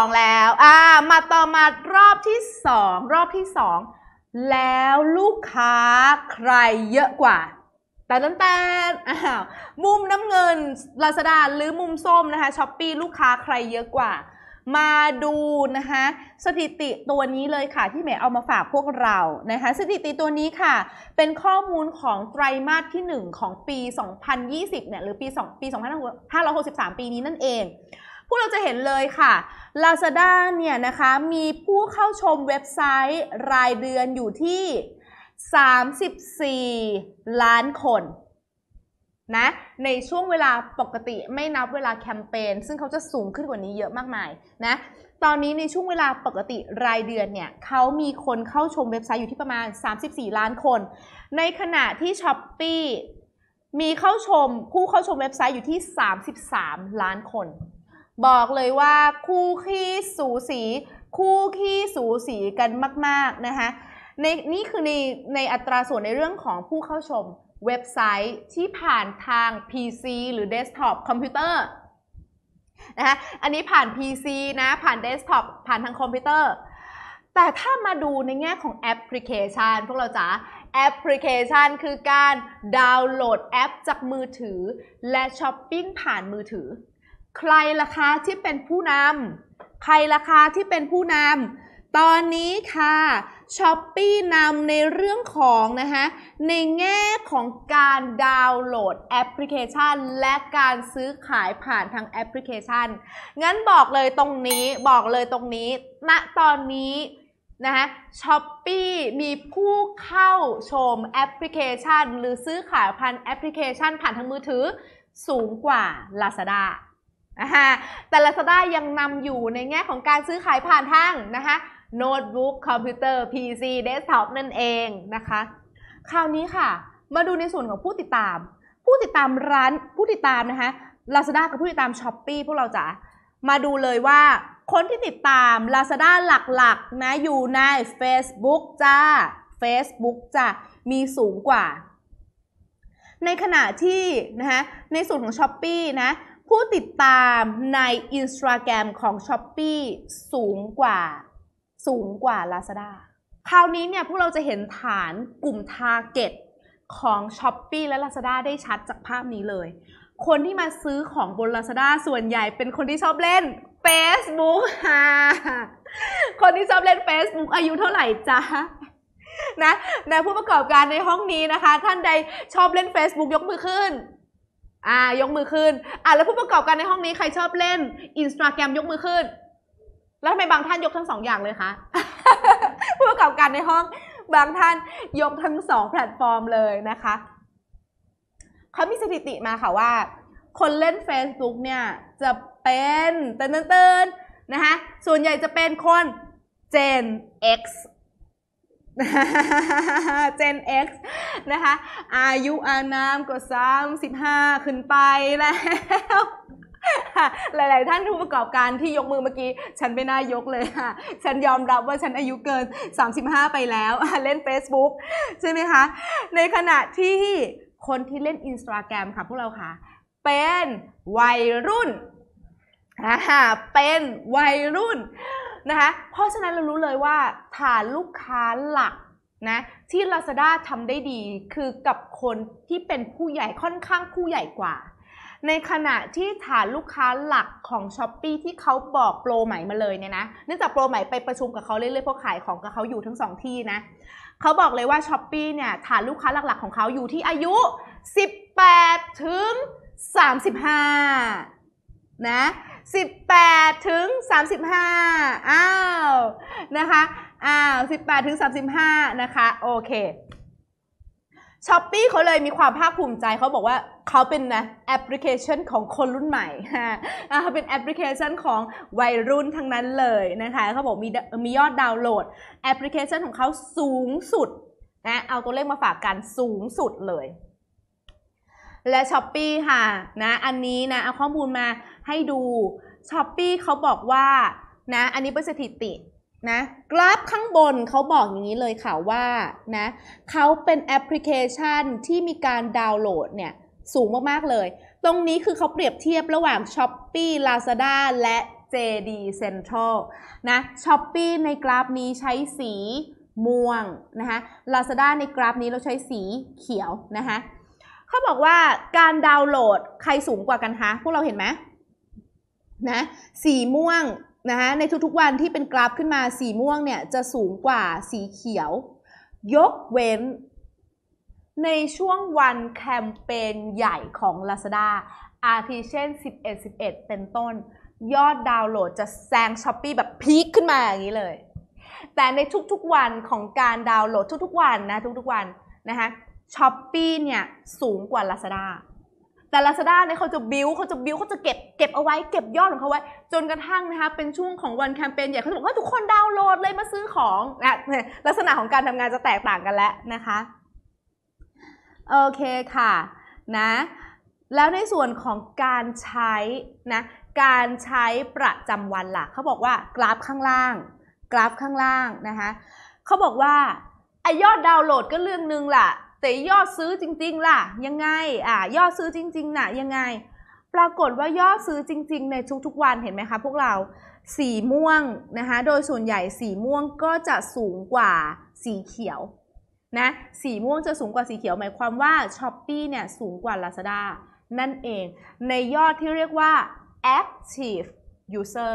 องแล้วอ่ามาต่อมารอบที่สองรอบที่สองแล้วลูกค้าใครเยอะกว่าแต่ตั้งแต่มุมน้ำเงินลาซาด้าหรือมุมส้มนะคะช้อปปีลูกค้าใครเยอะกว่า มาดูนะคะสถิติตัวนี้เลยค่ะที่แม่เอามาฝากพวกเรานะคะสถิติตัวนี้ค่ะ เป็นข้อมูลของไตรมาสที่ 1 ของปี 2020 เนี่ยหรือปี 2 ปี 2563 ปีนี้นั่นเองพวกเราจะเห็นเลยค่ะ Lazada เนี่ยนะคะ มีผู้เข้าชมเว็บไซต์รายเดือนอยู่ที่34 ล้านคน นะ ในช่วงเวลาปกติไม่นับเวลาแคมเปญ ซึ่งเขาจะสูงขึ้นกว่านี้เยอะมากมาย นะ ตอนนี้ในช่วงเวลาปกติรายเดือนเนี่ยเขามีคนเข้าชมเว็บไซต์อยู่ที่ประมาณ 34 ล้านคน ในขณะที่ช h อป e ีมีเข้าชมผู้เข้าชมเว็บไซต์อยู่ที่ 33 ล้านคนบอกเลยว่าคู่ขี้สูสี คู่ขี้สูสีกันมาก ๆ นะคะในนี่คือในในอัตราส่วนในเรื่องของผู้เข้าชมเว็บไซต์ที่ผ่านทาง PC หรือ Desktop คอมพิวเตอร์นะคะอันนี้ผ่าน PC นะ ผ่าน Desktop ผ่านทางคอมพิวเตอร์ แต่ถ้ามาดูในแง่ของแอปพลิเคชันพวกเราจ๋าแอปพลิเคชันคือการดาวน์โหลดแอปจากมือถือ และช้อปปิ้งผ่านมือถือใครล่ะคะที่เป็นผู้นำใครล่ะคะที่เป็นผู้นำตอนนี้ค่ะช้อปปี้นำในเรื่องของนะฮะ ในแง่ของการดาวน์โหลดแอปพลิเคชันและการซื้อขายผ่านทางแอปพลิเคชัน งั้นบอกเลยตรงนี้บอกเลยตรงนี้ณนะตอนนี้นะฮะช้อปปี้มีผู้เข้าชมแอปพลิเคชันหรือซื้อขายผ่านแอปพลิเคชันผ่านทางมือถือ สูงกว่า Lazada แต่ละซ a d a ยังนำอยู่ในแง่ของการซื้อขายผ่านทางนะคะโน้ตบุ๊กคอมพิวเตอร์ PC desktop นั่นเองนะคะคราวนี้ค่ะ มาดูในส่วนของผู้ติดตาม ผู้ติดตามร้าน ผู้ติดตามนะคะ Lazada กับผู้ติดตาม s h อ p e e พวกเราจะมาดูเลยว่าคนที่ติดตาม Lazada หลักๆนะอยู่ใน Facebook จ้า Facebook จะมีสูงกว่า ในขณะที่นะคะในส่วนของ s h อ p e e นะผู้ติดตามใน i ิน t a g r a มของ s h อ p e e สูงกว่าสูงกว่า Lazada คราวนี้เนี่ยพวกเราจะเห็นฐานกลุ่ม t a r g e t ของ s h อ p e e และ Lazada ได้ชัดจากภาพนี้เลย คนที่มาซื้อของบน Lazada ส่วนใหญ่เป็นคนที่ชอบเล่น Facebook ค่ะ คนที่ชอบเล่น Facebook อายุเท่าไหร่จ๊ะนะนะผู้ประกอบการในห้องนี้นะคะ ท่านใดชอบเล่น Facebook ยกมือขึ้นอ่ายกมือขึ้นอ่ะแล้วผู้ประกอบการในห้องนี้ใครชอบเล่นอินสตาแกรมยกมือขึ้น แล้วทำไมบางท่านยกทั้งสองอย่างเลยคะผู้ประกอบการในห้องบางท่านยกทั้งสองแพลตฟอร์มเลยนะคะ เขามีสถิติมาค่ะว่า คนเล่น Facebook เนี่ยจะเป็นเตือนเตือนนะคะส่วนใหญ่จะเป็นคน Gen X Gen X นะคะ อายุอานามก็้าขึ้นไปแล้ว หลายๆท่านผู้ประกอบการที่ยกมือเมื่อกี้ ฉันไม่น่ายกเลยค่ะ ฉันยอมรับว่าฉันอายุเกิน 35 ไปแล้วเล่น Facebook ใช่ไหมคะ ในขณะที่คนที่เล่น i n s t a g r รมค่ะพวกเราค่ะ เป็นวัยรุ่น เป็นวัยรุ่นนะคะเพราะฉะนั้นเรารู้เลยว่าฐานลูกค้าหลักนะที่ Lazada ทำได้ดีคือกับคนที่เป็นผู้ใหญ่ค่อนข้างผู้ใหญ่กว่า ในขณะที่ฐานลูกค้าหลักของ s h อ p e e ที่เขาบอกโปรใหม่มาเลยเนี่ยนะเนื่องจากโปรใหม่ไปประชุมกับเขาเรื่อยๆเพราะขายของกับเขาอยู่ทั้งสองที่นะ เขาบอกเลยว่า s h อ p e e เนี่ยฐานลูกค้าหลักๆ ของเขาอยู่ที่อายุ18ถึง35 นะ18 ถึง 35 อ้าว นะคะ อ้าว 18 ถึง 35 นะคะ โอเคช้อปปี้เขาเลยมีความภาคภูมิใจ เขาบอกว่าเขาเป็นนะแอปพลิเคชันของคนรุ่นใหม่เขาเป็นแอปพลิเคชันของวัยรุ่นทั้งนั้นเลยนะคะ เขาบอกมีมียอดดาวน์โหลดแอปพลิเคชันของเขาสูงสุด นะ เอาตัวเลขมาฝากกัน สูงสุดเลยและช้อปปี้ค่ะ นะ อันนี้นะเอาข้อมูลมาให้ดูช้อปปี้เขาบอกว่า นะ อันนี้เป็นสถิตินะ กราฟข้างบนเขาบอกอย่างนี้เลยค่ะ ว่านะเขาเป็นแอปพลิเคชันที่มีการดาวน์โหลดเนี่ย สูงมาก ๆ เลย ตรงนี้คือเขาเปรียบเทียบระหว่าง s h อ p e e Lazada และ JD Central นะ s h อ p e e ในกราฟนี้ใช้สีม่วงนะคะ Lazada ในกราฟนี้เราใช้สีเขียวนะคะเขาบอกว่าการดาวน์โหลดใครสูงกว่ากันคะพวกเราเห็นไหมนะสีม่วงนะคะในทุกๆ วันที่เป็นกราฟขึ้นมาสีม่วงเนี่ย จะสูงกว่าสีเขียว ยกเว้นในช่วงวันแคมเปญใหญ่ของ Lazada อาทิเช่น 11 11 เป็นต้นยอดดาวน์โหลดจะแซงช้อปปีแบบพีคขึ้นมาอย่างนี้เลย แต่ในทุกๆวันของการดาวน์โหลดทุก ๆ วันนะทุกๆ วันนะคะช้อปปี้เนี่ยสูงกว่า l a z a ้ a แต่ l a z a ้ a เนี่ยเขาจะบิวเขาจะบิวเขาจะเก็บ เก็บเอาไว้ เก็บยอดของเขาไว้ จนกระทั่งนะคะ เป็นช่วงของวันแคมเปญใหญ่เขาบอกว่า ทุกคนดาวน์โหลดเลยมาซื้อของนะลักษณะของการทำงานจะแตกต่างกันแล้วนะคะ โอเคค่ะ นะ แล้วในส่วนของการใช้นะ การใช้ประจำวันล่ะเขาบอกว่ากราฟข้างล่าง กราฟข้างล่างนะคะเขาบอกว่าไอยอดดาวน์โหลดก็เรื่องนึงล่ะแต่ยอดซื้อจริงๆล่ะยังไงอ่ายอดซื้อจริงๆน่ะยังไง ปรากฏว่ายอดซื้อจริง ๆ ในทุกๆวันเห็นไหมคะพวกเราสีม่วงนะคะโดยส่วนใหญ่สีม่วงก็จะสูงกว่าสีเขียวนะสีม่วงจะสูงกว่าสีเขียวหมายความว่า s h อ p e e เนี่ยสูงกว่า Lazada นั่นเอง ในยอดที่เรียกว่า active user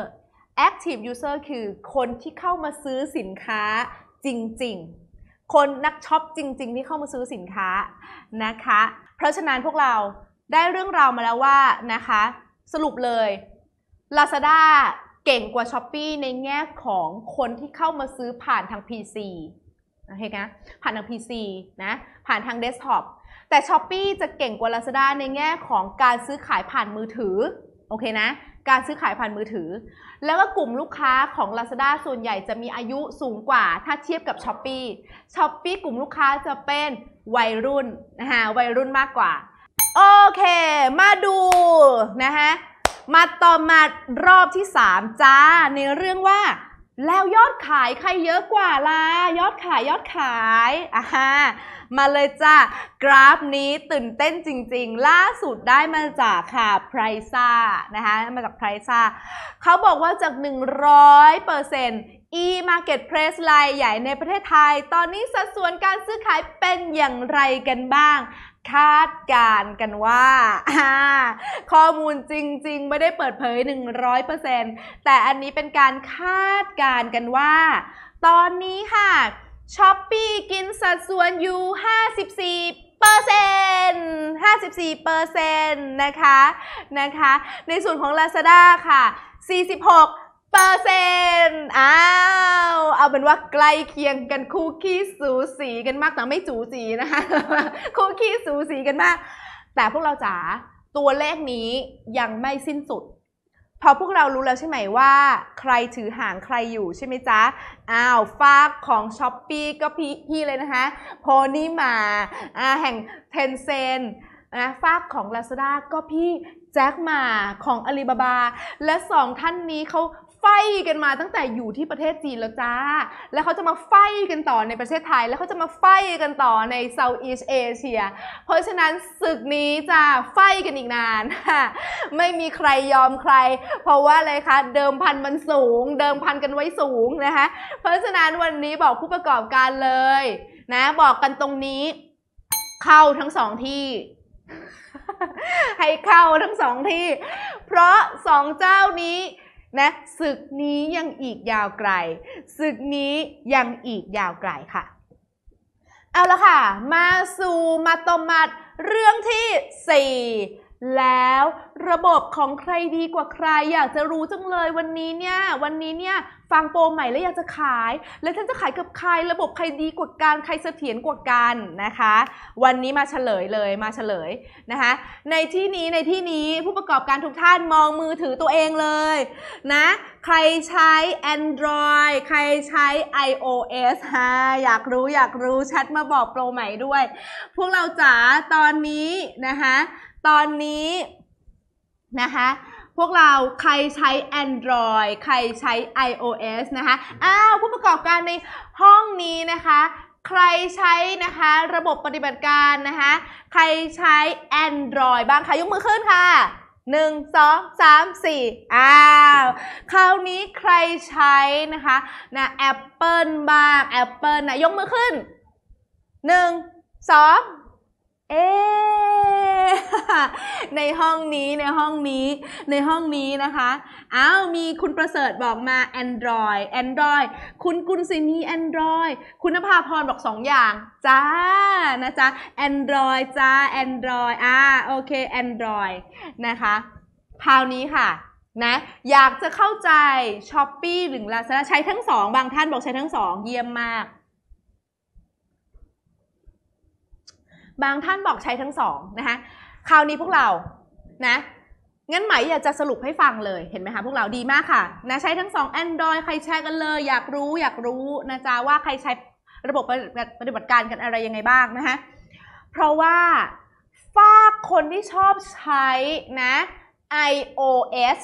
active user คือคนที่เข้ามาซื้อสินค้าจริงๆคนนักช็อปจริงๆ ที่เข้ามาซื้อสินค้านะคะ เพราะฉะนั้นพวกเราได้เรื่องราวมาแล้วว่านะคะสรุปเลย Lazada เก่งกว่า s h อ p e e ในแง่ของคนที่เข้ามาซื้อผ่านทาง PC โอเคนะ ผ่านทาง PC นะ ผ่านทางเดสก์ท็อปแต่ s h อ p e e จะเก่งกว่า Lazada ในแง่ของการซื้อขายผ่านมือถือโอเคนะการซื้อขายผ่านมือถือ แล้วก็กลุ่มลูกค้าของ Lazada ส่วนใหญ่จะมีอายุสูงกว่า ถ้าเทียบกับ s h อ p e e s h อ p e e กลุ่มลูกค้าจะเป็นวัยรุ่นนะฮะ วัยรุ่นมากกว่า โอเค มาดูนะฮะ มาต่อมา รอบที่ 3 จ้า ในเรื่องว่าแล้วยอดขายใครเยอะกว่าล่ะ ยอดขายยอดขายอ่ามาเลยจ้ากราฟนี้ตื่นเต้นจริงๆ ล่าสุดได้มาจากค่ะไพรซ่านะคะมาจากไพรซ่าเขาบอกว่าจาก 100% e-marketplace รน์ใหญ่ในประเทศไทย ตอนนี้สัดส่วนการซื้อขายเป็นอย่างไรกันบ้างคาดการกันว่า ข้อมูลจริง ๆ ไม่ได้เปิดเผย 100%แต่อันนี้เป็นการคาดการกันว่า ตอนนี้ค่ะช้อปปี้กินสัดส่วนอยู่ 54เปอร์เซ็นต์ห้าสสิบี่เปอร์เซ็นต์นะคะนะคะ ในส่วนของ Lazada ค่ะ 46เปอร์เซ็นต์อ้าว เอาเป็นว่าใกล้เคียงกันคู่ขี้สูสีกันมาก แต่ไม่จูสีนะคะคู่ขี้สูสีกันมาก แต่พวกเราจ๋าตัวเลขนี้ยังไม่สิ้นสุด พอพวกเรารู้แล้วใช่ไหมว่าใครถือห่างใครอยู่ใช่ไหมจ๊ะ อ้าวฝากของช้อปปีก็พี่เลยนะคะโพนี่มาอ่าแห่งเทนเซนนะฝากของ Lazada ก็พี่แจ็คมาของอาลีบาบา และสองท่านนี้เขาไฟกันมาตั้งแต่อยู่ที่ประเทศจีนแล้วจ้า แล้วเขาจะมาไฟกันต่อในประเทศไทย แล้วเขาจะมาไฟกันต่อในเซาท์อีสเอเชีย เพราะฉะนั้นศึกนี้จะไฟกันอีกนาน ไม่มีใครยอมใคร เพราะว่าอะไรคะ เดิมพันมันสูง เดิมพันกันไว้สูงนะคะ เพราะฉะนั้นวันนี้บอกผู้ประกอบการเลย นะ บอกกันตรงนี้เข้าทั้งสองที่ ให้เข้าทั้งสองที่ เพราะสองเจ้านี้นะศึกนี้ยังอีกยาวไกล ศึกนี้ยังอีกยาวไกลค่ะ เอาละค่ะ มาสู่มาตมัดเรื่องที่ส่แล้วระบบของใครดีกว่าใครอยากจะรู้จังเลยวันนี้เนี่ยวันนี้เนี่ยฟังโปรใหม่แล้วอยากจะขาย แล้วท่านจะขายกับใครระบบใครดีกว่ากัน ใครเสถียรกว่ากันนะคะ วันนี้มาเฉลยเลยมาเฉลยนะคะ ในที่นี้ในที่นี้ผู้ประกอบการทุกท่านมองมือถือตัวเองเลยนะใครใช้ Android ใครใช้ iOS ฮะอยากรู้อยากรู้แชทมาบอกโปรใหม่ด้วย พวกเราจ๋าตอนนี้นะคะตอนนี้นะคะพวกเราใครใช้ Android ใครใช้ iOS นะคะอ้าวผู้ประกอบการในห้องนี้นะคะใครใช้นะคะระบบปฏิบัติการนะคะใครใช้ Android บ้างคะยกมือขึ้นค่ะหนึ่งสองสามสี่อ้าวคราวนี้ใครใช้นะคะนะแอปเปิลบ้างแอปเปิลนะยกมือขึ้นหนึ่งสองเอในห้องนี้ในห้องนี้ในห้องนี้นะคะอ้าวมีคุณประเสริฐบอกมา Android Android คุณกุลศินี Android คุณภาพรบอก2อย่าง จ้า นะจ๊ะ Android จ้า Android อ่าโอเค Android นะคะคราวนี้ค่ะนะอยากจะเข้าใจช้อปปี้หรือาซา a d าใช้ทั้งสองบางท่านบอกใช้ทั้งสองเยี่ยมมาก บางท่านบอกใช้ทั้งสองนะคะคราวนี้พวกเรา นะ งั้นไหมอยากจะสรุปให้ฟังเลย เห็นไหมคะ พวกเราดีมากค่ะ นะ ใช้ทั้งสอง Android ใครแชร์กันเลย อยากรู้อยากรู้นะจ๊ะว่าใครใช้ระบบปฏิบัติการกันอะไรยังไงบ้างนะฮะ เพราะว่า ฝากคนที่ชอบใช้นะ iOS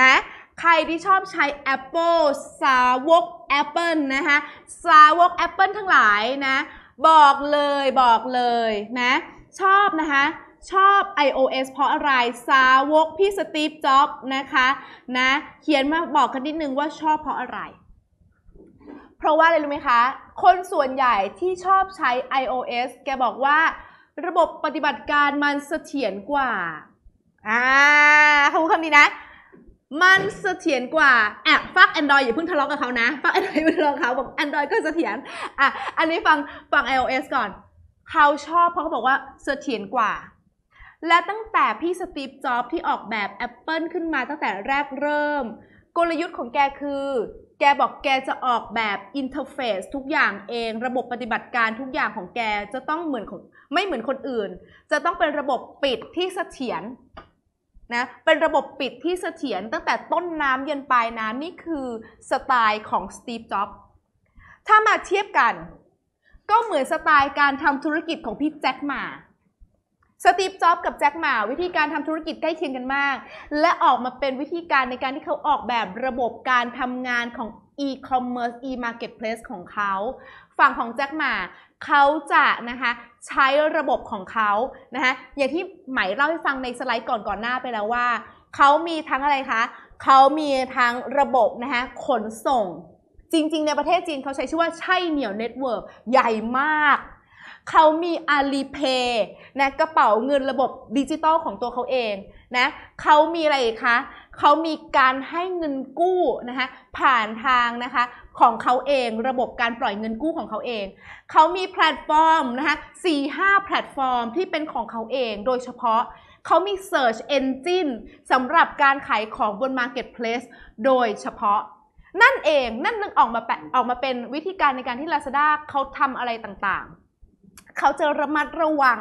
นะ ใครที่ชอบใช้ Apple สาวก Apple นะฮะ สาวก Apple ทั้งหลายนะ บอกเลยบอกเลยนะ ชอบนะคะชอบ iOS เพราะอะไรสาวกพี่สตีฟจ็อบนะคะนะเขียนมาบอกกันนิดนึงว่าชอบเพราะอะไร เพราะว่าอะไรรู้ไหมคะ คนส่วนใหญ่ที่ชอบใช้ iOS แกบอกว่าระบบปฏิบัติการมันเสถียรกว่าอ่าคำคำนี้นะ มันเสถียรกว่าแอบฟักแอนดรอยอย่าเพิ่งทะเลาะกับเขานะฟักแอนดรอยอย่าเพิ่งทะเลาะเขาบอกแอนดรอยก็เสถียรอ่ะอันนี้ฟังฟัง iOS ก่อนเขาชอบเพราะเขาบอกว่าเสถียรกว่าและตั้งแต่พี่สตีฟ จ็อบที่ออกแบบ Apple ขึ้นมาตั้งแต่แรกเริ่ม กลยุทธ์ของแกคือ แกบอกแกจะออกแบบอินเทอร์เฟซทุกอย่างเอง ระบบปฏิบัติการทุกอย่างของแกจะต้องเหมือนของไม่เหมือนคนอื่น จะต้องเป็นระบบปิดที่เสถียรนะเป็นระบบปิดที่เสถียรตั้งแต่ต้นน้ำเย็นปลายน้ำนี่คือสไตล์ของสตีฟ จ็อบถ้ามาเทียบกัน ก็เหมือนสไตล์การทำธุรกิจของพี่แจ็ค หมาสตีฟจ็อบกับ แจ็ค หมาวิธีการทำธุรกิจ ใกล้เคียงกันมาก และออกมาเป็นวิธีการในการที่เขาออกแบบระบบการทำงานของ e-commerce e-marketplace ของเขา ฝั่งของ แจ็ค หมาเขาจะ นะคะ ใช้ระบบของเขา นะคะอย่างที่หมายเล่า ให้ ฟังในสไลด์ ก่อนก่อนหน้าไปแล้วว่า เขามีทั้งอะไร คะ เขามีทั้งระบบ นะคะ ขนส่ง จริง ๆ ในประเทศ จีนเขาใช้ ชื่อว่าใช่เหนียว เน็ตเวิร์กใหญ่มากเขามีอลีเพย์นะกระเป๋าเงินระบบดิจิตอลของตัวเขาเองนะเขามีอะไรคะ เขามีการให้เงินกู้นะคะผ่านทางนะคะของเขาเองระบบการปล่อยเงินกู้ของเขาเอง เขามีแพลตฟอร์มนะคะสี่ห้าแพลตฟอร์มที่เป็นของเขาเองโดยเฉพาะเขามี Search Engine สำหรับการขายของบน Marketplace โดยเฉพาะ นั่นเองนั่นนึงออกมาออกมาเป็นวิธีการในการที่ Lazada เขาทำอะไรต่างๆเขาจะระมัดระวัง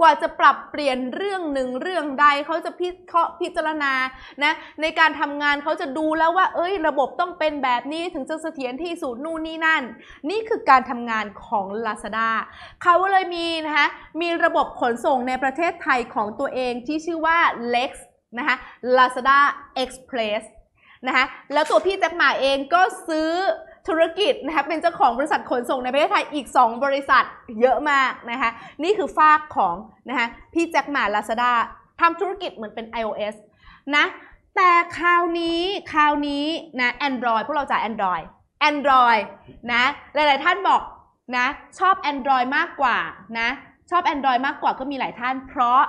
กว่าจะปรับเปลี่ยนเรื่องหนึ่งเรื่องใดเขาจะพิเคราะห์พิจารณา นะในการทำงานเขาจะดูแล้วว่าเอ้ยระบบต้องเป็นแบบนี้ถึงจะเสถียรที่สุดนู่นนี่นั่น นี่คือการทำงานของ Lazada เขาเลยมีนะคะมีระบบขนส่งในประเทศไทยของตัวเองที่ชื่อว่า Lex นะคะ Lazada Express นะคะแล้วตัวพี่แจ็คหมาเองก็ซื้อธุรกิจนะคะเป็นเจ้าของบริษัทขนส่งในประเทศไทยอีก 2 บริษัทเยอะมากนะคะนี่คือฝากของนะคะพี่แจ็คหมาลาซาด้าทำธุรกิจเหมือนเป็น iOS นะแต่คราวนี้คราวนี้นะ Android พวกเราจ่าย Android Android นะหลายๆท่านบอกนะชอบ Android มากกว่านะชอบ Android มากกว่าก็มีหลายท่านเพราะ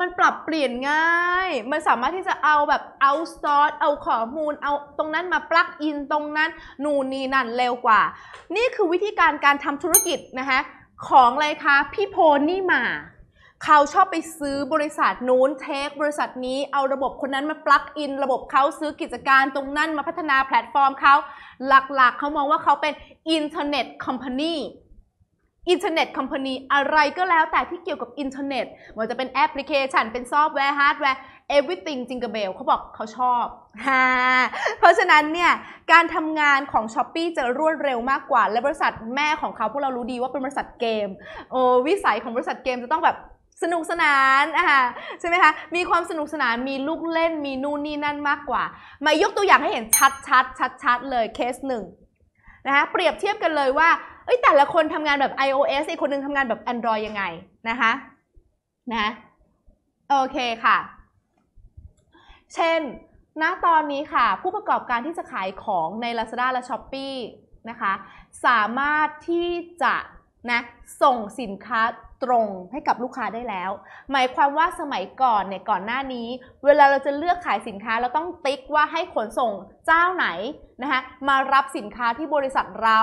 มันปรับเปลี่ยนง่าย มันสามารถที่จะเอาแบบเอาซอสเอาข้อมูล เอาตรงนั้นมาปลักอิน ตรงนั้นนู่นนี่นั่นเร็วกว่า นี่คือวิธีการการทำธุรกิจนะคะของอะไรคะพี่โพนี่มา เขาชอบไปซื้อบริษัทนู้นเทคบริษัทนี้ เอาระบบคนนั้นมาปลักอิน ระบบเขาซื้อกิจการตรงนั้นมาพัฒนาแพลตฟอร์มเขาหลักๆเขามองว่าเขาเป็นอินเทอร์เน็ตคอมพานีอินเทอร์เน็ต คอมพานี อะไรก็แล้วแต่ที่เกี่ยวกับอินเทอร์เน็ตม่าจะเป็นแอปพลิเคชัน เป็นซอฟต์แวร์ ฮาร์ดแวร์ everything จิงเกอร์เบล เขาบอกเขาชอบฮ่าเพราะฉะนั้นเนี่ย การทำงานของ s h อ p e e จะรวดเร็วมากกว่า และบริษัทแม่ของเขาพวกเรารู้ดีว่าเป็นบริษัทเกมโอ้วิสัยของบริษัทเกมจะต้องแบบสนุกสนานอ่าใช่ไหมคะ มีความสนุกสนาน มีลูกเล่น มีนู่นนี่นั่นมากกว่า มายกตัวอย่างให้เห็นชัดชัดชัดชัดเลยเคสหนึ่งนะคะเปรียบเทียบกันเลยว่าเอ้ยแต่ละคนทำงานแบบ iOS อีกคนนึงทำงานแบบ Android ยังไงนะคะนะโอเคค่ะเช่นณตอนนี้ค่ะ ผู้ประกอบการที่จะขายของใน Lazada และ Shopee นะคะสามารถที่จะนะส่งสินค้าตรงให้กับลูกค้าได้แล้ว หมายความว่าสมัยก่อน เนี่ย ก่อนหน้านี้ เวลาเราจะเลือกขายสินค้า เราต้องติ๊กว่าให้ขนส่งเจ้าไหนนะคะมารับสินค้าที่บริษัทเรา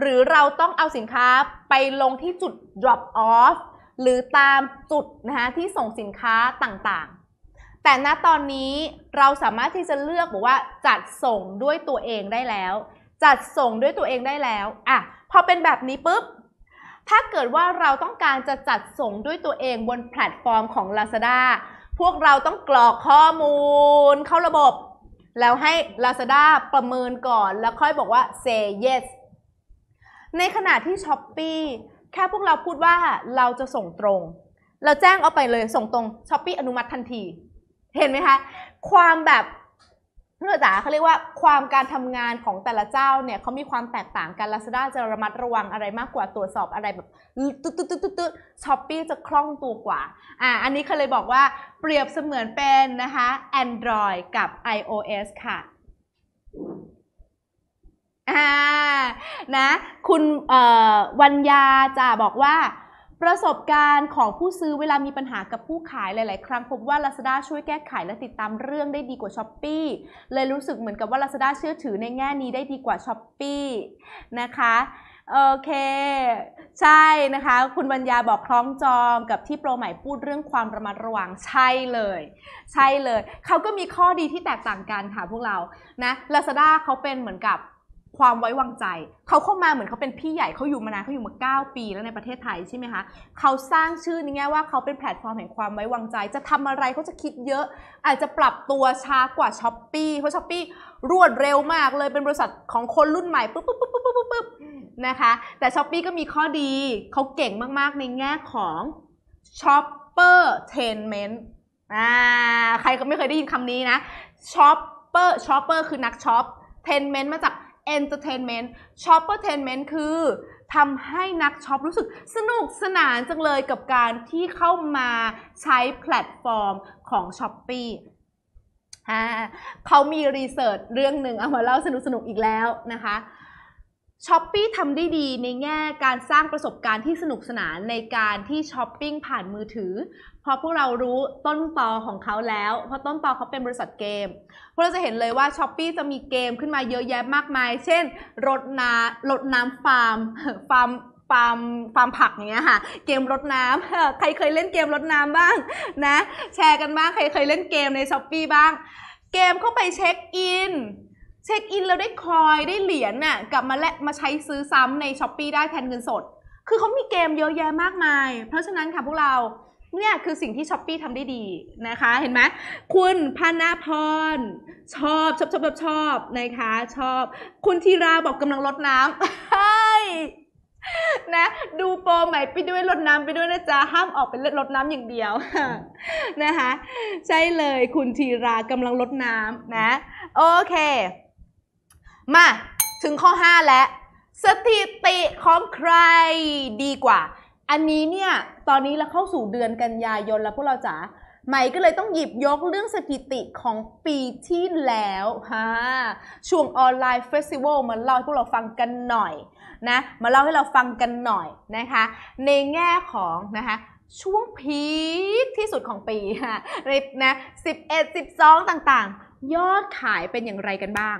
หรือเราต้องเอาสินค้าไปลงที่จุด drop off หรือตามจุดนะคะที่ส่งสินค้าต่างๆ แต่ณตอนนี้เราสามารถที่จะเลือกบอกว่าจัดส่งด้วยตัวเองได้แล้ว จัดส่งด้วยตัวเองได้แล้วอ่ะพอเป็นแบบนี้ปุ๊บ ถ้าเกิดว่าเราต้องการจะจัดส่งด้วยตัวเองบนแพลตฟอร์มของ Lazada พวกเราต้องกรอกข้อมูลเข้าระบบ แล้วให้ Lazada ประเมินก่อนแล้วค่อยบอกว่า say yes ในขณะที่ช้อปปี้แค่พวกเราพูดว่าเราจะส่งตรง เราแจ้งเอาไปเลยส่งตรงช้อปปี้อนุมัติทันที เห็นไหมคะความแบบเพื่อจ๋าเขาเรียกว่าความการทำงานของแต่ละเจ้าเนี่ยเขามีความแตกต่างกันลาซาด้าจะระมัดระวังอะไรมากกว่าตรวจสอบอะไรแบบตุ๊ดตุ๊ดตุ๊ดตุ๊ดช้อปปี้จะคล่องตัวกว่าอ่า อันนี้เขาเลยบอกว่าเปรียบเสมือนเป็นนะคะ Android กับ iOS ค่ะอ่านะคุณวัญญาจะบอกว่า ประสบการณ์ของผู้ซื้อเวลามีปัญหากับผู้ขายหลายๆ ครั้ง พบว่า Lazada ช่วยแก้ไขและติดตามเรื่องได้ดีกว่า s h อ p e e เลยรู้สึกเหมือนกับว่า Lazada เชื่อถือในแง่นี้ได้ดีกว่า s h อ p e e นะคะ โอเค ใช่นะคะ คุณบรรยาบอกคล้องจองกับที่โปรใหม่พูดเรื่องความระมัดระวังใช่เลย ใช่เลยเขาก็มีข้อดีที่แตกต่างกันค่ะพวกเรานะ Lazada เขาเป็นเหมือนกับความไว้วางใจ เขาเข้ามาเหมือนเขาเป็นพี่ใหญ่เขาอยู่มานานเขาอยู่มา9ปีแล้วในประเทศไทยใช่ไหมคะเขาสร้างชื่อในแง่ว่าเขาเป็นแพลตฟอร์มแห่งความไว้วางใจ จะทำอะไรเขาจะคิดเยอะ อาจจะปรับตัวช้ากว่าช้อปปีเพราะช้อปปีรวดเร็วมากเลยเป็นบริษัทของคนรุ่นใหม่ปุ๊บปุ๊บปุ๊บปุ๊บปุ๊บปุ๊บนะคะแต่ช้อปปีก็มีข้อดีเขาเก่งมากๆในแง่ของช้อปเปอร์เทนเมนต์อ่าใครก็ไม่เคยได้ยินคำนี้นะช้อปเปอร์ช้อปเปอร์คือนักช้อปเทนเมนต์มาจาก entertainment shoppertainment คือทำให้นักช็อปรู้สึกสนุกสนานจังเลยกับการที่เข้ามาใช้แพลตฟอร์มของ s h อ p e e เขามีรีเสิร์ชเรื่องหนึ่งเอามาเล่าสนุกสนุกอีกแล้วนะคะช้อปปี้ทำได้ดีในแง่การสร้างประสบการณ์ที่สนุกสนานในการที่ช้อปปิ้งผ่านมือถือพอพวกเรารู้ต้นตอของเขาแล้ว เพราะต้นตอเขาเป็นบริษัทเกม พวกเราจะเห็นเลยว่าช้อปปีจะมีเกมขึ้นมาเยอะแยะมากมาย เช่นรถนารถน้ำฟาร์มฟาร์มฟาร์มฟาร์มผักอย่างเงี้ยค่ะ เกมรดน้ำใครเคยเล่นเกมรดน้ำบ้างนะ แชร์กันบ้างใครเคยเล่นเกมในช้อปปีบ้าง เกมเข้าไปเช็คอิน เช็คอินแล้วได้คอยได้เหรียญน่ะกลับมาและมาใช้ซื้อซ้ำในช้อปปีได้แทนเงินสด คือเขามีเกมเยอะแยะมากมาย เพราะฉะนั้นค่ะพวกเราเนี่ยคือสิ่งที่ช้อปปี้ทำได้ดีนะคะเห็นไหมคุณพนาพรชอบชอบชอบชอบชอบนะคะชอบคุณธีราบอกกำลังลดน้ำเฮ้ยนะดูโปรใหม่ ไปด้วยลดน้ำไปด้วยนะจ๊ะห้ามออกเป็นลดน้ำอย่างเดียวนะคะใช่เลยคุณธีรากำลังลดน้ำนะโอเคมาถึงข้อ 5 แล้วสถิติของใครดีกว่าอันนี้เนี่ย ตอนนี้เราเข้าสู่เดือนกันยายนแล้วพวกเราจ๋าใหม่ก็เลยต้องหยิบยกเรื่องสถิติของปีที่แล้วฮะช่วงออนไลน์เฟสติวัลมาเล่าให้พวกเราฟังกันหน่อยนะมาเล่าให้เราฟังกันหน่อยนะคะ ในแง่ของนะคะช่วงพีคที่สุดของปีฮะรีบนะ11 12 ต่างๆ ยอดขายเป็นอย่างไรกันบ้าง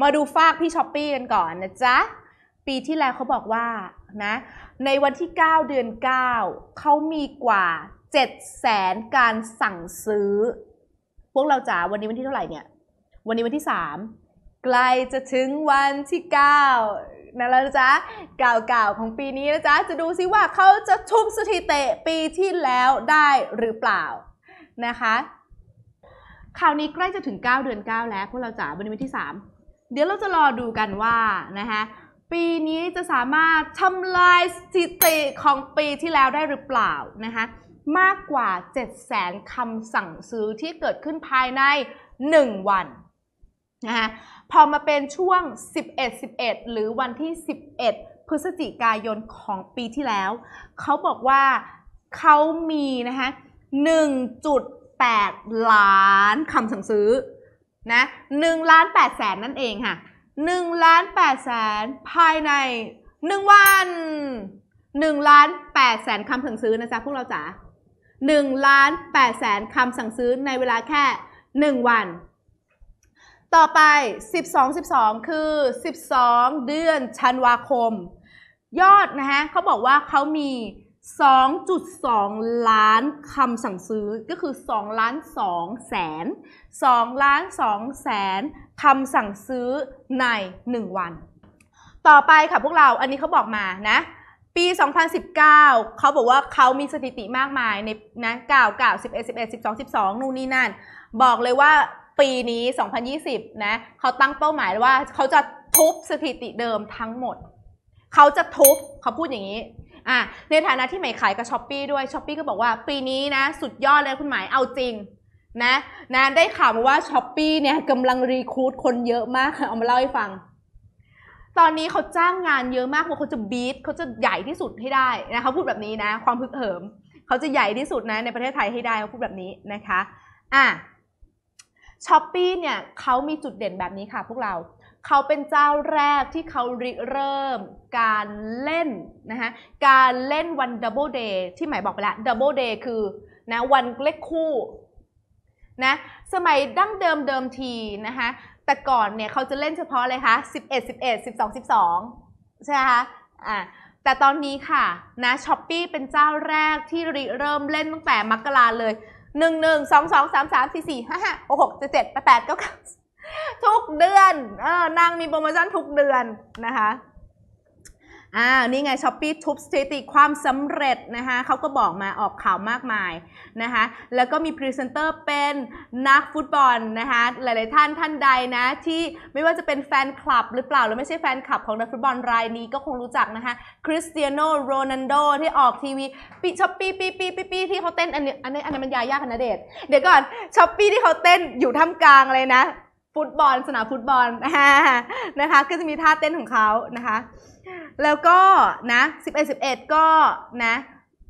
มาดูฝากพี่ช้อปปี้กันก่อนนะจ๊ะปีที่แล้วเขาบอกว่านะในวันที่ 9 เดือน 9 เขามีกว่า 7 0 0แสนการสั่งซื้อพวกเราจ๋าวันนี้วันที่เท่าไหร่เนี่ยวันนี้วันที่3ใกล้จะถึงวันที่9นะนแล้วจ๊ะเก่าๆของปีนี้นะจ๊ะจะดูซิว่าเขาจะทุบสถิติปีที่แล้วได้หรือเปล่านะคะคราวนี้ใกล้จะถึง 9 เดือน 9 แล้วพวกเราจ๋าวันนี้วันที่ 3 เดี๋ยวเราจะรอดูกันว่านะคะปีนี้จะสามารถทำลายสถิติของปีที่แล้วได้หรือเปล่านะคะมากกว่า 7 0 0แสนคำสั่งซื้อที่เกิดขึ้นภายใน 1 วันนะคะพอมาเป็นช่วง 11 11 หรือวันที่ 11 พฤศจิกายนของปีที่แล้ว เขาบอกว่าเขามีนะคะ1.8 ล้านคำสั่งซื้อนะ1ล้าน8แสนนั่นเองค่ะ1ล้านดแสนภายใน 1 วัน1ล้านดแสนคำสั่งซื้อนะจ๊ะพวกเราจ๋า1ล้านดแสนคำสั่งซื้อในเวลาแค่ 1 วัน ต่อไป 12 12 คือ 12 เดือนธันวาคม ยอดนะฮะเขาบอกว่าเขามี 2.2 ล้านคำสั่งซื้อก็คือ2ล้าน2แสน2ล้าน2แสนคำสั่งซื้อใน 1 วัน ต่อไปค่ะพวกเราอันนี้เขาบอกมานะ ปี 2019 เขาบอกว่าเขามีสถิติมากมายในนะกก่่าบส11 11 12 12 นู่นนี่นั่น บอกเลยว่าปีนี้ 2020 นะเขาตั้งเป้าหมายว่าเขาจะทุบสถิติเดิมทั้งหมด เขาจะทุบเขาพูดอย่างนี้อ่ะในฐานะที่ใหม่ขายกับช้อปปีด้วยช้อปปีก็บอกว่าปีนี้นะ สุดยอดเลยคุณหมายเอาจริงนะนะได้ข่าวมาว่าช้อปปี้เนี่ยกำลังรีคูดคนเยอะมาก เอามาเล่าให้ฟัง ตอนนี้เขาจ้างงานเยอะมากว่าเขาจะบีทเขาจะใหญ่ที่สุดให้ได้นะเขาพูดแบบนี้นะความพึกเหิมเขาจะใหญ่ที่สุดนะในประเทศไทยให้ได้เขาพูดแบบนี้นะคะอ่ะช้อปปี้เนี่ยเขามีจุดเด่นแบบนี้ค่ะพวกเราเขาเป็นเจ้าแรกที่เขาริเริ่มการเล่นนะคะการเล่นวันดับเบิลเดย์ที่หมายบอกไปแล้วดับเบิลเดย์คือนะวันเลขคู่นะสมัยดั้งเดิมเดิมทีนะคะ แต่ก่อนเนี่ยเขาจะเล่นเฉพาะเลยคะ11 11 12 12ใช่ไหมคะอ่าแต่ตอนนี้ค่ะ นะช้อปปี้เป็นเจ้าแรกที่ริเริ่มเล่นตั้งแต่มกราเลย 1 1 2 2 3 3 4 4 5 5 6 6 7 8 8 9 9 ทุกเดือนเออนางมีโปรโมชั่นทุกเดือนนะคะอ่านี่ไงช้อปปี้ทุบสถิติความสำเร็จนะคะเขาก็บอกมาออกข่าวมากมายนะคะแล้วก็มีพรีเซนเตอร์เป็นนักฟุตบอลนะคะหลายๆท่านท่านใดนะที่ไม่ว่าจะเป็นแฟนคลับหรือเปล่าหรือไม่ใช่แฟนคลับของนักฟุตบอลรายนี้ก็คงรู้จักนะคะคริสเตียโน โรนันโดที่ออกทีวีปีช้อปปี้ปีปีปีปีที่เขาเต้นอันนี้อันนี้อันนี้มันยายากนะเดชเดี๋ยวก่อนช้อปปี้ที่เขาเต้น อยู่ท่ามกลางเลยนะฟุตบอลสนามฟุตบอลนะคะก็จะมีท่าเต้นของเขานะคะแล้วก็นะ11 11 ก็นะ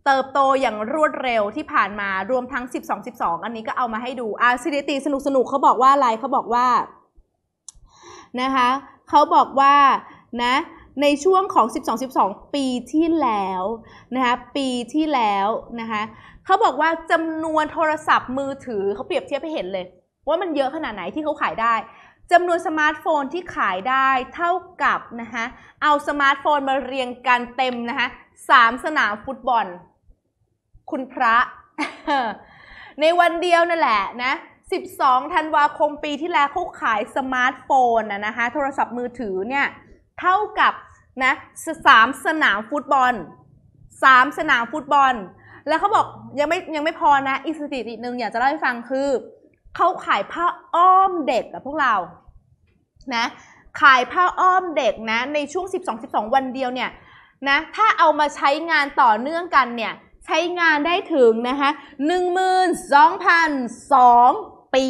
เติบโตอย่างรวดเร็วที่ผ่านมารวมทั้ง12 12 อันนี้ก็เอามาให้ดูอาสถิติสนุกสนุกเขาบอกว่าอะไรเขาบอกว่านะคะเขาบอกว่านะในช่วงของ 12 12 ปีที่แล้วนะคะปีที่แล้ว นะคะเขาบอกว่าจำนวนโทรศัพท์มือถือเขาเปรียบเทียบให้เห็นเลยว่ามันเยอะขนาดไหนที่เขาขายได้จำนวนสมาร์ทโฟนที่ขายได้เท่ากับนะคะเอาสมาร์ทโฟนมาเรียงกันเต็มนะคะสามสนามฟุตบอล คุณพระ ในวันเดียวนั่นแหละนะ12ธันวาคมปีที่แล้วเขาขายสมาร์ทโฟนนะนะคะโทรศัพท์มือถือเนี่ยเท่ากับนะสามสนามฟุตบอลสามสนามฟุตบอล แล้วเขาบอก ยังไม่ยังไม่พอนะอีกสถิติหนึ่งอยากจะเล่าให้ฟังคือเขาขายผ้าอ้อมเด็กกับพวกเรา นะ ขายผ้าอ้อมเด็กนะ ในช่วง 12-12 วันเดียวเนี่ย นะ ถ้าเอามาใช้งานต่อเนื่องกันเนี่ย ใช้งานได้ถึงนะคะ12,002ปี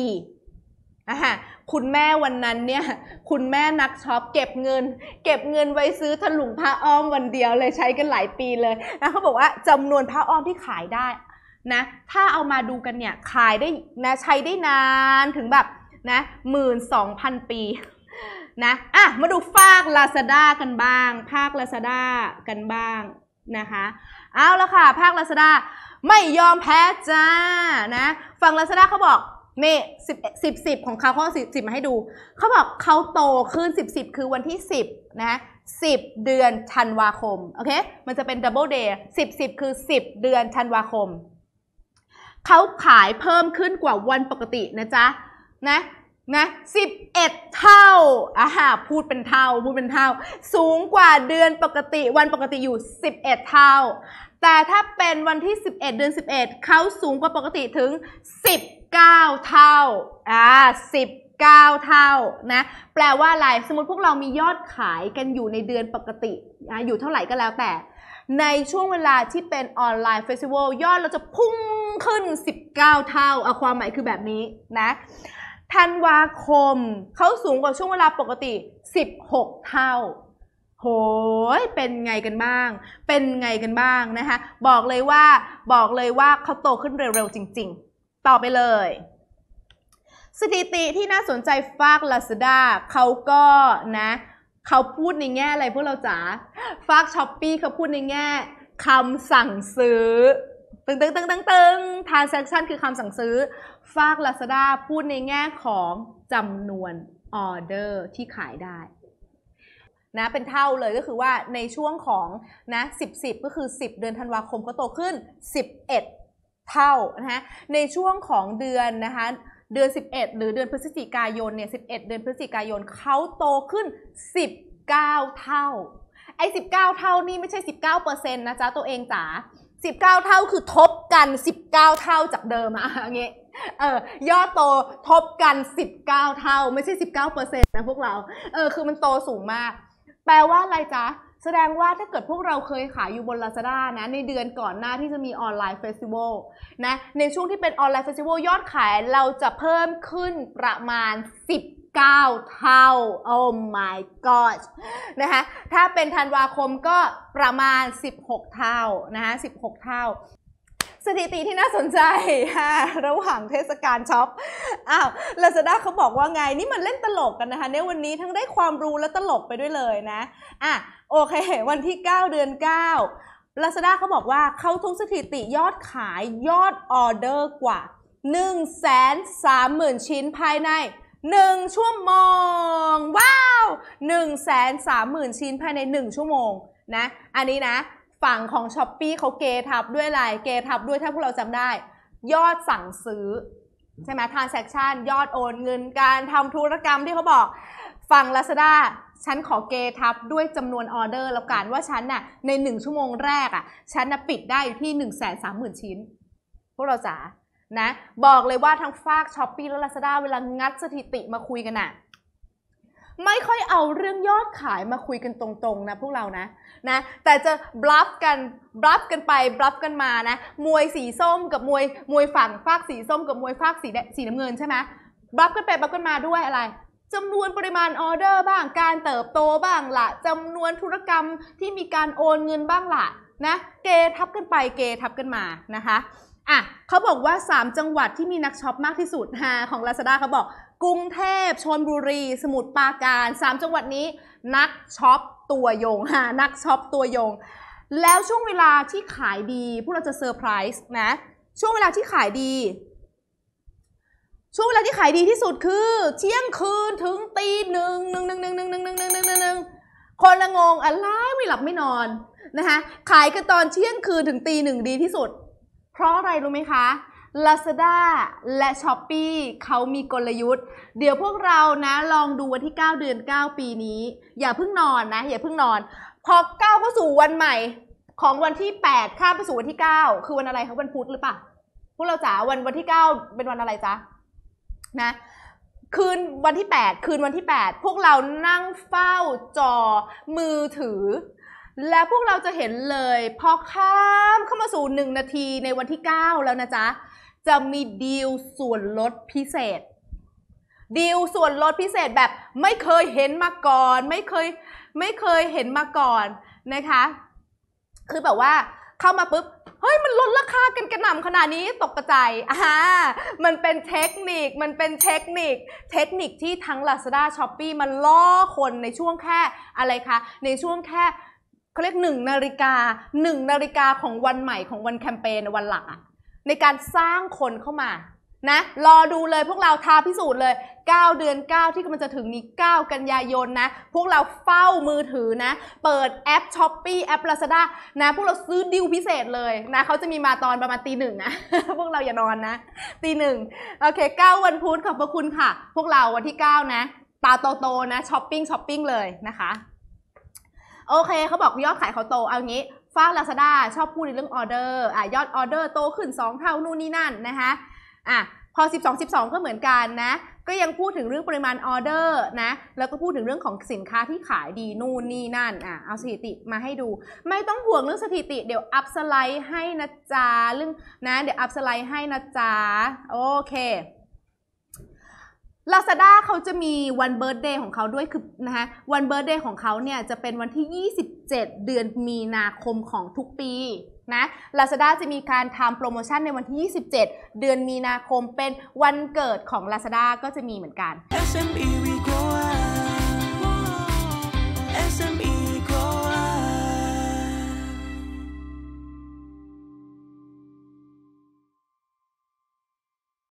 นะคะคุณแม่วันนั้นเนี่ย คุณแม่นักช็อปเก็บเงิน เก็บเงินไว้ซื้อถลุงผ้าอ้อมวันเดียวเลยใช้กันหลายปีเลยนะเขาบอกว่าจำนวนผ้าอ้อมที่ขายได้นะ ถ้าเอามาดูกันเนี่ย ขายได้ นะ ใช้ได้นาน ถึงแบบ นะหมื่นสองพันปี นะ อ่ะ มาดูภาคาซาด้ากันบ้าง ภาคาซาด้ากันบ้าง นะคะ เอาละค่ะ ภาคาซาด้าไม่ยอมแพ้จ้า นะ ฝั่งาซาด้าเขาบอกนี่สิบสิบสิบของเขาเขาสิบสิบมาให้ดู เขาบอกเขาโตขึ้นสิบสิบคือวันที่สิบนะสิบเดือนธันวาคม โอเค มันจะเป็นดับเบิลเดย์สิบสิบคือสิบเดือนธันวาคมเขาขายเพิ่มขึ้นกว่าวันปกติ นะจ๊ะ นะ นะสิบเอ็ดเท่าอ่า พูดเป็นเท่า พูดเป็นเท่า สูงกว่าเดือนปกติ วันปกติอยู่สิบเอ็ดเท่า แต่ถ้าเป็นวันที่สิบเอ็ดเดือนสิบเอ็ดเขาสูงกว่าปกติถึงสิบเก้าเท่า อ่าสิบเก้าเท่า นะ แปลว่าอะไร สมมติพวกเรามียอดขายกันอยู่ในเดือนปกติอยู่เท่าไหร่ก็แล้วแต่ ในช่วงเวลาที่เป็นออนไลน์เฟสติวัล ยอดเราจะพุ่งขึ้น 19 เท่าเอาความหมายคือแบบนี้นะธันวาคม เขาสูงกว่าช่วงเวลาปกติ 16 เท่า โหยเป็นไงกันบ้าง เป็นไงกันบ้างนะคะ บอกเลยว่า บอกเลยว่า เขาโตขึ้นเร็วๆจริงๆ ต่อไปเลย สถิติที่น่าสนใจฟากลาซาด้าเขาก็นะ เขาพูดในแง่อะไรพวกเราจ๋า ฟากช้อปปี้เขาพูดในแง่คำสั่งซื้อตึงตึงตึงตึงตึง transaction คือคำสั่งซื้อ ฝาก Lazada พูดในแง่ของ จำนวนออเดอร์ที่ขายได้นะ เป็นเท่าเลยก็คือว่าในช่วงของนะสิบสิบก็คือ 10 เดือนธันวาคมเขาโตขึ้น 11 เท่านะฮะในช่วงของเดือนนะคะเดือน 11 หรือเดือนพฤศจิกายนเนี่ยิบเดือนพฤศจิกายนเขาโตขึ้น 19 เท่า ไอ้ 19 เท่านี่ไม่ใช่ 19เปอร์เซ็นต์นะจ๊ะตัวเองจ๋าสิบเก้าเท่าคือทบกันสิบเก้าเท่าจากเดิมอะเงี้ยเออยอดโตทบกันสิบเก้าเท่าไม่ใช่ส้าเปอร์เซ็นต์นะพวกเรา เออคือมันโตสูงมาก แปลว่าอะไรจ๊ะ แสดงว่าถ้าเกิดพวกเราเคยขายอยู่บน Lazada นะในเดือนก่อนหน้าที่จะมีออนไลน์เฟสติวัลนะในช่วงที่เป็นออนไลน์เฟสติวัลยอดขายเราจะเพิ่มขึ้นประมาณ 10 9เท่า oh my god นะคะ ถ้าเป็นธันวาคมก็ประมาณ 16 เท่านะคะ16 เท่า สถิติที่น่าสนใจระหว่างเทศกาลช็อปอ้าวลาซาด้าเขาบอกว่าไง นี่มันเล่นตลกกันนะคะ ในวันนี้ทั้งได้ความรู้และตลกไปด้วยเลยนะ อ่ะ โอเค วันที่ 9 เดือน9ลาซาด้าเขาบอกว่าเขาทุกสถิติยอดขายยอดออเดอร์กว่า 1 3 0 0 0 0 ชิ้นภายใน1 ชั่วโมง ว้าว 1 3 0 0 0 0 ชิ้นภายใน 1 ชั่วโมงนะ อันนี้นะฝั่งของช้อปปีเขาเกทับด้วยอะไรเกทับด้วยถ้าพวกเราจำได้ ยอดสั่งซื้อ ใช่ไหม t r a n s ซคชั่นยอดโอนเงินการทำธุรกรรมที่เขาบอก ฝั่ง Lazada ฉันขอเกทับด้วยจำนวนออเดอร์แล้วกันว่าฉันน่ะใน 1 ชั่วโมงแรกอ่ะฉันน่ะปิดได้อยู่ที่ 1 3 0 0 0 0 ชิ้น พวกเราจ๋านะบอกเลยว่าทั้งฟากช้อปปี้และ Lazada เวลางัดสถิติมาคุยกันอะไม่ค่อยเอาเรื่องยอดขายมาคุยกันตรงๆนะพวกเรานะนะแต่จะบลัฟกันบลัฟกันไปบลัฟกันมานะมวยสีส้มกับมวยมวยฝั่งฟากสีส้มกับมวยฟากสีสีน้ำเงินใช่ไหมบลัฟกันไปบลัฟกันมาด้วยอะไรจำนวนปริมาณออเดอร์ บ้างการเติบโตบ้างละจำนวนธุรกรรมที่มีการโอนเงินบ้างละนะ เกทับกันไป เกทับกันมานะคะอ่ะเขาบอกว่า 3 จังหวัดที่มีนักช็อปมากที่สุดฮาของลาซาด้าเขาบอกกรุงเทพชนบุรี สมุทรปราการ 3 จังหวัดนี้นักช็อปตัวยงฮะนักช็อปตัวยง แล้วช่วงเวลาที่ขายดีพวกเราจะเซอร์ไพรส์นะช่วงเวลาที่ขายดี ช่วงเวลาที่ขายดีที่สุดคือเที่ยงคืนถึงตีหนึ่งหนึ่งหนึ่งหนึ่งหนึ่งหนึ่งหนึ่งหนึ่งหนึ่งหนึ่งคนละงงอะไรไม่หลับไม่นอนนะคะขายกันตอนเที่ยงคืนถึงตีหนึ่งดีที่สุดพราะอะไรรู้ไหมคะ Lazada และ s h อ p e e เขามีกลยุทธ์ เดี๋ยวพวกเรานะลองดูวันที่ 9 เดือน 9 ปีนี้ อย่าเพิ่งนอนนะอย่าเพิ่งนอน พอก้าวเข้าสู่วันใหม่ ของวันที่ 8 ข้ามไปสู่วันที่ 9 คือวันอะไรคะวันพุธหรือเปล่าพวกเราจ๋าวันวันที่ 9 เป็นวันอะไรจ๊ะนะคืนวันที่ 8 คืนวันที่ 8 พวกเรานั่งเฝ้าจอมือถือและพวกเราจะเห็นเลยพอข้ามเข้ามาสู่ 1 นาทีในวันที่ 9 แล้วนะจ๊ะ จะมีดีลส่วนลดพิเศษ ดีลส่วนลดพิเศษแบบไม่เคยเห็นมาก่อนไม่เคยไม่เคยเห็นมาก่อนนะคะ คือแบบว่าเข้ามาปุ๊บ เฮ้ยมันลดราคากันกระหน่ำขนาดนี้ตกใจอ่ามันเป็นเทคนิคมันเป็นเทคนิคเทคนิคที่ทั้ง Lazada s h o p e e มันล่อคนในช่วงแค่อะไรคะในช่วงแค่เขาเรียกหนึ่งนาฬิกาหนึ่งนาฬิกาของวันใหม่ของวันแคมเปญวันหลักอะในการสร้างคนเข้ามานะ รอดูเลยพวกเราท้าพิสูจน์เลย 9 เดือน 9 ที่กำลังจะถึงนี้ 9 กันยายนนะ พวกเราเฝ้ามือถือนะ เปิดแอป s h อ p e e แอป Lazada นะ พวกเราซื้อดิวพิเศษเลยนะเขาจะมีมาตอนประมาณตีหนึ่งนะ พวกเราอย่านอนนะ ตีหนึ่งโอเค 9 วันพุธขอบพระคุณค่ะ พวกเราวันที่9นะ ตาโตๆนะช้อปปิ้งช้อปปิ้งเลยนะคะโอเคเขาบอกยอดขายเขาโต เอางี้ ฟาลาซาด้าชอบพูดในเรื่องออเดอร์อ่ะยอดออเดอร์โตขึ้น 2 เท่านู่นนี่นั่นนะคะอ่ะ พอ 12 12 ก็เหมือนกันนะ ก็ยังพูดถึงเรื่องปริมาณออเดอร์นะ แล้วก็พูดถึงเรื่องของสินค้าที่ขายดีนู่นนี่นั่น อ่ะ เอาสถิติมาให้ดู ไม่ต้องห่วงเรื่องสถิติ เดี๋ยวอัพสไลด์ให้นะจ๊ะเรื่องนะ เดี๋ยวอัพสไลด์ให้นะจ๊ะ โอเคลาซาด้าเขาจะมีวันเบิร์ดเดย์ของเขาด้วยคือนะคะวันเบิร์ดเดย์ของเขาเนี่ยจะเป็นวันที่ 27 เดือนมีนาคมของทุกปีนะลาซาด้าจะมีการทำโปรโมชั่นในวันที่ 27 เดือนมีนาคมเป็นวันเกิดของลาซาด้าก็จะมีเหมือนกัน SME